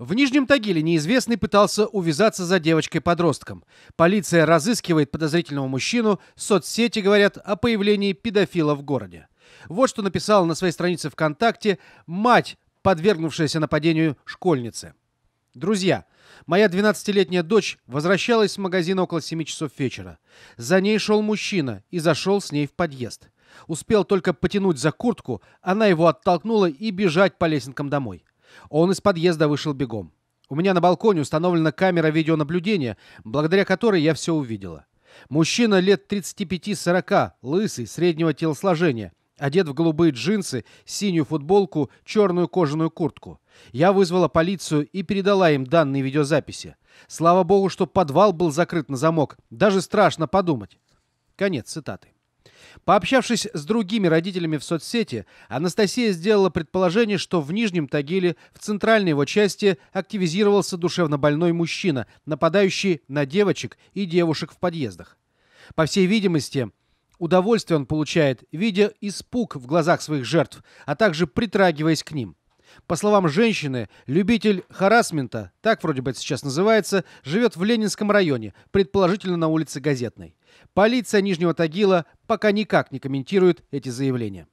В Нижнем Тагиле неизвестный пытался увязаться за девочкой-подростком. Полиция разыскивает подозрительного мужчину, соцсети говорят о появлении педофила в городе. Вот что написала на своей странице ВКонтакте мать, подвергнувшаяся нападению школьницы. Друзья, моя 12-летняя дочь возвращалась с магазина около 7 часов вечера. За ней шел мужчина и зашел с ней в подъезд. Успел только потянуть за куртку, она его оттолкнула и бежать по лесенкам домой. Он из подъезда вышел бегом. У меня на балконе установлена камера видеонаблюдения, благодаря которой я все увидела. Мужчина лет 35-40, лысый, среднего телосложения, одет в голубые джинсы, синюю футболку, черную кожаную куртку. Я вызвала полицию и передала им данные видеозаписи. Слава богу, что подвал был закрыт на замок. Даже страшно подумать. Конец цитаты. Пообщавшись с другими родителями в соцсети, Анастасия сделала предположение, что в Нижнем Тагиле, в центральной его части, активизировался душевнобольной мужчина, нападающий на девочек и девушек в подъездах. По всей видимости, удовольствие он получает, видя испуг в глазах своих жертв, а также притрагиваясь к ним. По словам женщины, любитель харасмента, так вроде бы это сейчас называется, живет в Ленинском районе, предположительно на улице Газетной. Полиция Нижнего Тагила пока никак не комментирует эти заявления.